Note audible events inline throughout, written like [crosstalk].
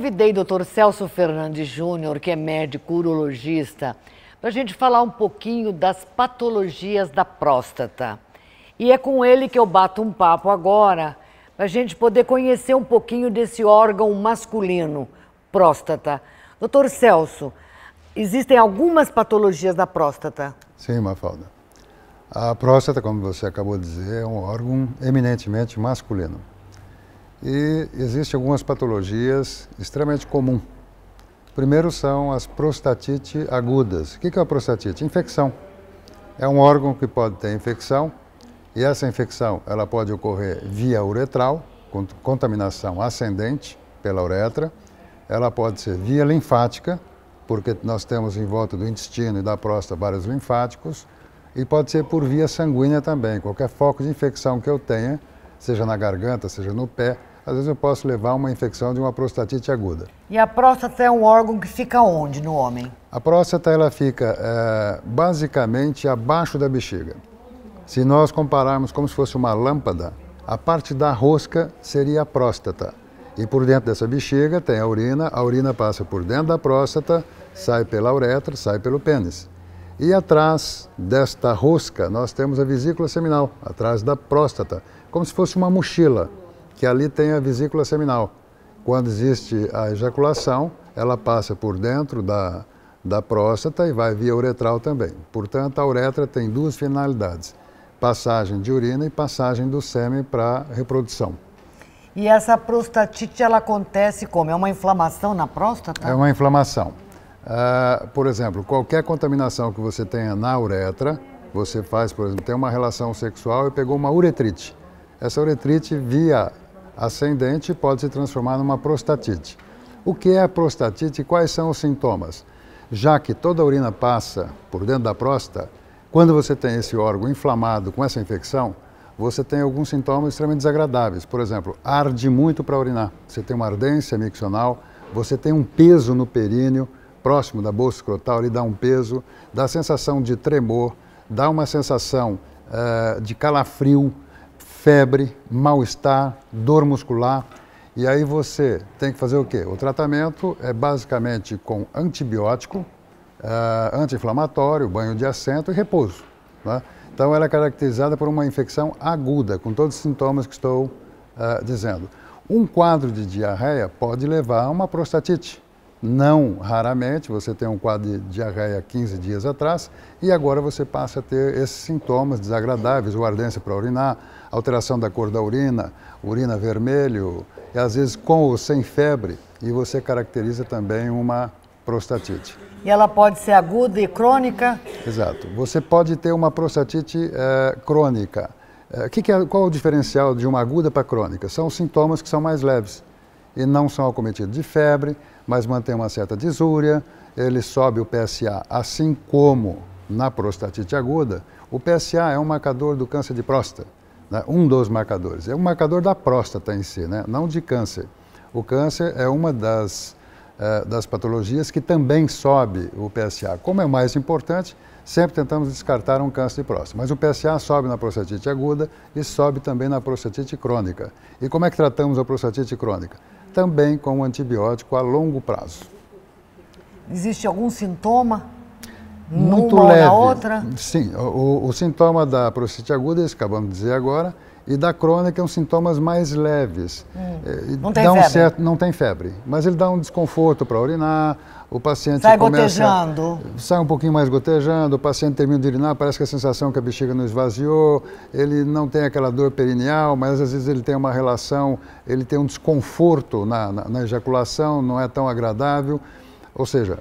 convidei o Dr. Celso Fernandes Júnior, que é médico urologista, para a gente falar um pouquinho das patologias da próstata. E é com ele que eu bato um papo agora, para a gente poder conhecer um pouquinho desse órgão masculino, próstata. Doutor Celso, existem algumas patologias da próstata? Sim, Mafalda. A próstata, como você acabou de dizer, é um órgão eminentemente masculino. E existem algumas patologias extremamente comuns. Primeiro são as prostatite agudas. O que é a prostatite? Infecção. É um órgão que pode ter infecção e essa infecção ela pode ocorrer via uretral, com contaminação ascendente pela uretra. Ela pode ser via linfática, porque nós temos em volta do intestino e da próstata vários linfáticos. E pode ser por via sanguínea também. Qualquer foco de infecção que eu tenha, seja na garganta, seja no pé, às vezes eu posso levar uma infecção de uma prostatite aguda. E a próstata é um órgão que fica onde no homem? A próstata ela fica é, basicamente abaixo da bexiga. Se nós compararmos como se fosse uma lâmpada, a parte da rosca seria a próstata. E por dentro dessa bexiga tem a urina, a urina passa por dentro da próstata, sai pela uretra, sai pelo pênis. E atrás desta rosca nós temos a vesícula seminal, atrás da próstata, como se fosse uma mochila que ali tem a vesícula seminal. Quando existe a ejaculação, ela passa por dentro da, da próstata e vai via uretral também. Portanto, a uretra tem duas finalidades: passagem de urina e passagem do sêmen para reprodução. E essa prostatite, ela acontece como? É uma inflamação na próstata? É uma inflamação. Uh, por exemplo, qualquer contaminação que você tenha na uretra, você faz, por exemplo, tem uma relação sexual e pegou uma uretrite. Essa uretrite, via ascendente pode se transformar numa prostatite. O que é a prostatite e quais são os sintomas? Já que toda a urina passa por dentro da próstata, quando você tem esse órgão inflamado com essa infecção, você tem alguns sintomas extremamente desagradáveis. Por exemplo, arde muito para urinar. Você tem uma ardência miccional, você tem um peso no períneo, próximo da bolsa escrotal, e dá um peso, dá sensação de tremor, dá uma sensação uh, de calafrio, febre, mal-estar, dor muscular. E aí você tem que fazer o quê? O tratamento é basicamente com antibiótico, uh, anti-inflamatório, banho de assento e repouso. Né? Então ela é caracterizada por uma infecção aguda, com todos os sintomas que estou uh, dizendo. Um quadro de diarreia pode levar a uma prostatite, não raramente, você tem um quadro de diarreia 15 dias atrás e agora você passa a ter esses sintomas desagradáveis, o ardência para urinar, alteração da cor da urina, urina vermelho, e às vezes com ou sem febre, e você caracteriza também uma prostatite. E ela pode ser aguda e crônica? Exato. Você pode ter uma prostatite é, crônica. É, que que é, qual o diferencial de uma aguda para crônica? São os sintomas que são mais leves e não são acometidos de febre, mas mantém uma certa desúria, ele sobe o PSA, assim como na prostatite aguda, o PSA é um marcador do câncer de próstata, né? um dos marcadores. É um marcador da próstata em si, né? não de câncer. O câncer é uma das, eh, das patologias que também sobe o PSA. Como é mais importante, sempre tentamos descartar um câncer de próstata. Mas o PSA sobe na prostatite aguda e sobe também na prostatite crônica. E como é que tratamos a prostatite crônica? também com o antibiótico a longo prazo. Existe algum sintoma muito Uma leve. outra? Sim, o, o, sintoma da prostatite aguda, esse acabamos de dizer agora, e da crônica são é sintomas mais leves. Hum. É, não tem dá um febre? Certo, não tem febre, mas ele dá um desconforto para urinar, o paciente sai começa, gotejando. Sai um pouquinho mais gotejando, o paciente termina de urinar, parece que a sensação que a bexiga não esvaziou, ele não tem aquela dor perineal, mas às vezes ele tem uma relação, ele tem um desconforto na, na, na ejaculação, não é tão agradável. Ou seja,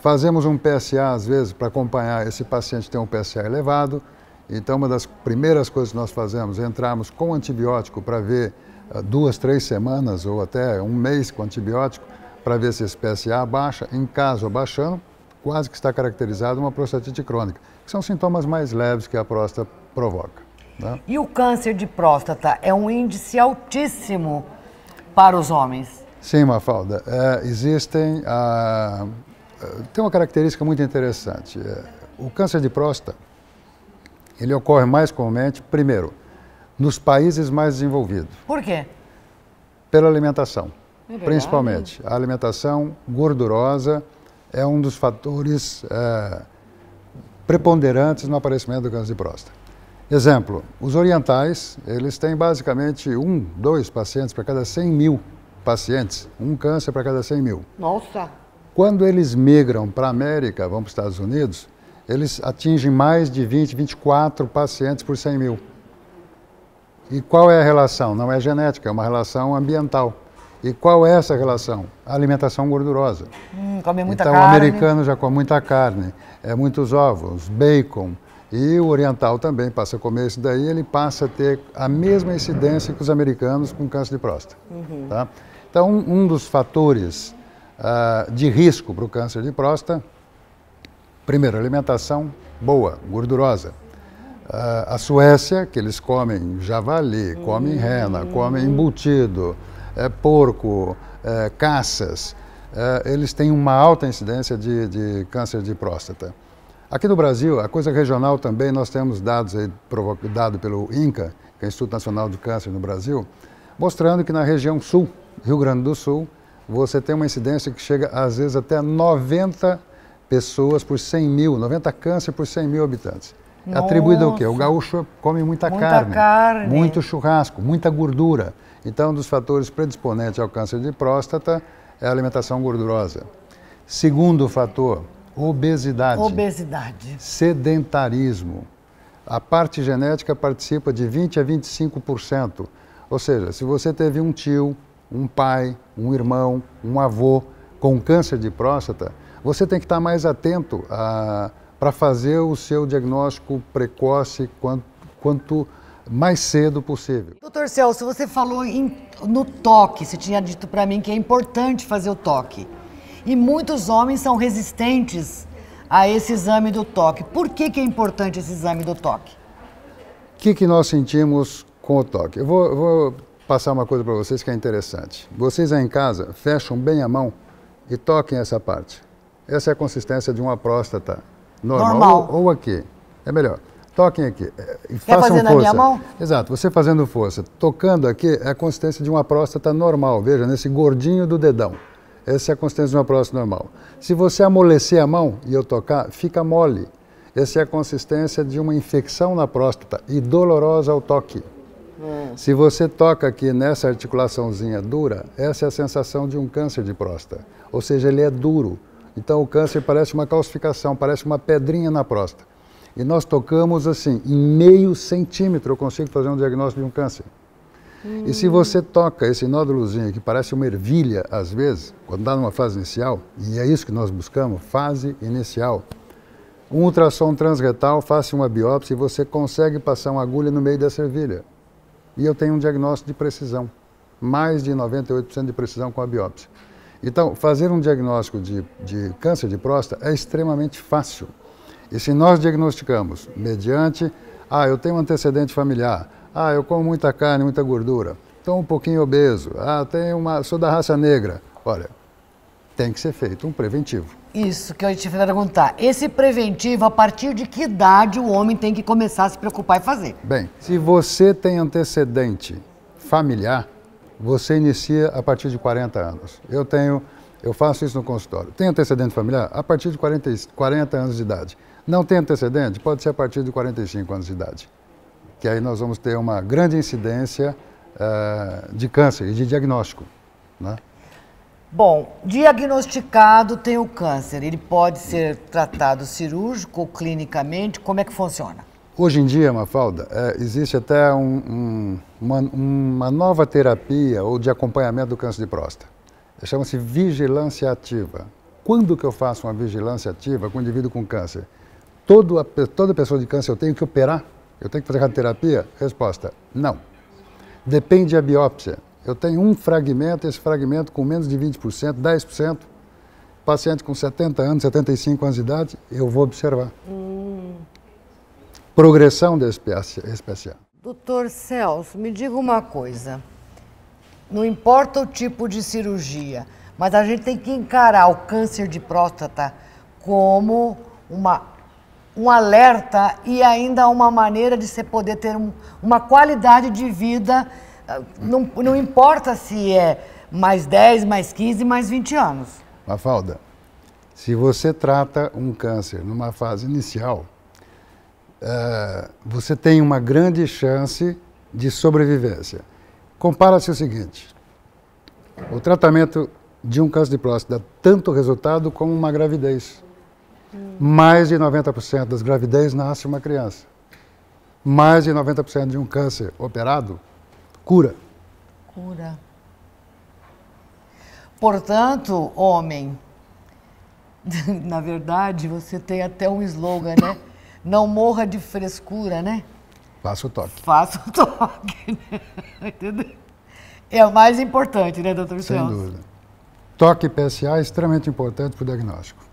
Fazemos um PSA, às vezes, para acompanhar esse paciente tem um PSA elevado. Então, uma das primeiras coisas que nós fazemos é entrarmos com antibiótico para ver ah, duas, três semanas ou até um mês com antibiótico para ver se esse PSA abaixa. Em caso abaixando, quase que está caracterizado uma prostatite crônica, que são sintomas mais leves que a próstata provoca. Né? E o câncer de próstata é um índice altíssimo para os homens? Sim, Mafalda. É, existem ah, tem uma característica muito interessante. É, o câncer de próstata, ele ocorre mais comumente, primeiro, nos países mais desenvolvidos. Por quê? Pela alimentação, é principalmente. A alimentação gordurosa é um dos fatores é, preponderantes no aparecimento do câncer de próstata. Exemplo, os orientais, eles têm basicamente um, dois pacientes para cada 100 mil pacientes, um câncer para cada 100 mil. Nossa! Quando eles migram para a América, vão para os Estados Unidos, eles atingem mais de 20, 24 pacientes por 100 mil. E qual é a relação? Não é genética, é uma relação ambiental. E qual é essa relação? A alimentação gordurosa. Hum, come muita então, carne. Então, o americano já come muita carne, é muitos ovos, bacon. E o oriental também passa a comer isso daí, ele passa a ter a mesma incidência que os americanos com câncer de próstata. Uhum. Tá? Então, um dos fatores ah, de risco para o câncer de próstata. Primeiro, alimentação boa, gordurosa. Uh, a Suécia, que eles comem javali, comem rena, hum. comem embutido, é, porco, é, caças, é, eles têm uma alta incidência de, de, câncer de próstata. Aqui no Brasil, a coisa regional também, nós temos dados aí, dado pelo INCA, que é o Instituto Nacional de Câncer no Brasil, mostrando que na região sul, Rio Grande do Sul, você tem uma incidência que chega às vezes até 90 pessoas por 100 mil, 90 câncer por 100 mil habitantes. Nossa. É atribuído ao quê? O gaúcho come muita, muita carne, carne, muito churrasco, muita gordura. Então, um dos fatores predisponentes ao câncer de próstata é a alimentação gordurosa. Segundo fator, obesidade. Obesidade. Sedentarismo. A parte genética participa de 20 a 25%. Ou seja, se você teve um tio, um pai, um irmão, um avô com câncer de próstata, você tem que estar mais atento ah, para fazer o seu diagnóstico precoce quanto, quanto mais cedo possível. Doutor Celso, você falou em, no toque, você tinha dito para mim que é importante fazer o toque. E muitos homens são resistentes a esse exame do toque. Por que, que é importante esse exame do toque? O que, que nós sentimos com o toque? Eu vou, eu vou passar uma coisa para vocês que é interessante. Vocês aí em casa fecham bem a mão e toquem essa parte. Essa é a consistência de uma próstata normal, normal. Ou, ou, aqui. É melhor. Toquem aqui. É, e Quer fazer força. na minha mão? Exato. Você fazendo força, tocando aqui, é a consistência de uma próstata normal. Veja, nesse gordinho do dedão. Essa é a consistência de uma próstata normal. Se você amolecer a mão e eu tocar, fica mole. Essa é a consistência de uma infecção na próstata e dolorosa ao toque. É. Se você toca aqui nessa articulaçãozinha dura, essa é a sensação de um câncer de próstata. Ou seja, ele é duro. Então o câncer parece uma calcificação, parece uma pedrinha na próstata. E nós tocamos assim, em meio centímetro eu consigo fazer um diagnóstico de um câncer. Hum. E se hum. você toca esse nódulozinho que parece uma ervilha às vezes, quando está numa fase inicial, e é isso que nós buscamos, fase inicial, um ultrassom transretal, faça uma biópsia e você consegue passar uma agulha no meio dessa ervilha e eu tenho um diagnóstico de precisão, mais de 98% de precisão com a biópsia. Então, fazer um diagnóstico de, de câncer de próstata é extremamente fácil. E se nós diagnosticamos mediante, ah, eu tenho um antecedente familiar, ah, eu como muita carne, muita gordura, estou um pouquinho obeso, ah, tenho uma, sou da raça negra, olha, tem que ser feito um preventivo. Isso que eu ia te perguntar. Esse preventivo, a partir de que idade o homem tem que começar a se preocupar e fazer? Bem, se você tem antecedente familiar, você inicia a partir de 40 anos. Eu tenho, eu faço isso no consultório. Tem antecedente familiar? A partir de 40, 40 anos de idade. Não tem antecedente? Pode ser a partir de 45 anos de idade. Que aí nós vamos ter uma grande incidência uh, de câncer e de diagnóstico. Né? Bom, diagnosticado tem o câncer, ele pode ser tratado cirúrgico ou clinicamente, como é que funciona? Hoje em dia, Mafalda, é, existe até um, um, uma, uma, nova terapia ou de acompanhamento do câncer de próstata. Chama-se vigilância ativa. Quando que eu faço uma vigilância ativa com um indivíduo com câncer? Todo toda pessoa de câncer eu tenho que operar? Eu tenho que fazer radioterapia? Resposta, não. Depende da biópsia. Eu tenho um fragmento, esse fragmento com menos de 20%, 10%, paciente com 70 anos, 75 anos de idade, eu vou observar. Hum. Progressão da especial. Doutor Celso, me diga uma coisa. Não importa o tipo de cirurgia, mas a gente tem que encarar o câncer de próstata como uma, um alerta e ainda uma maneira de você poder ter um, uma qualidade de vida não, não importa se é mais 10, mais 15, mais 20 anos. Mafalda, se você trata um câncer numa fase inicial, uh, você tem uma grande chance de sobrevivência. Compara-se o seguinte: o tratamento de um câncer de próstata dá tanto resultado como uma gravidez. Mais de 90% das gravidez nasce uma criança. Mais de 90% de um câncer operado Cura. Cura. Portanto, homem, [laughs] na verdade, você tem até um slogan, né? Não morra de frescura, né? Faça o toque. Faça o toque. [laughs] Né? Entendeu? É o mais importante, né, doutor Sem Celso? Sem dúvida. Toque PSA é extremamente importante para o diagnóstico.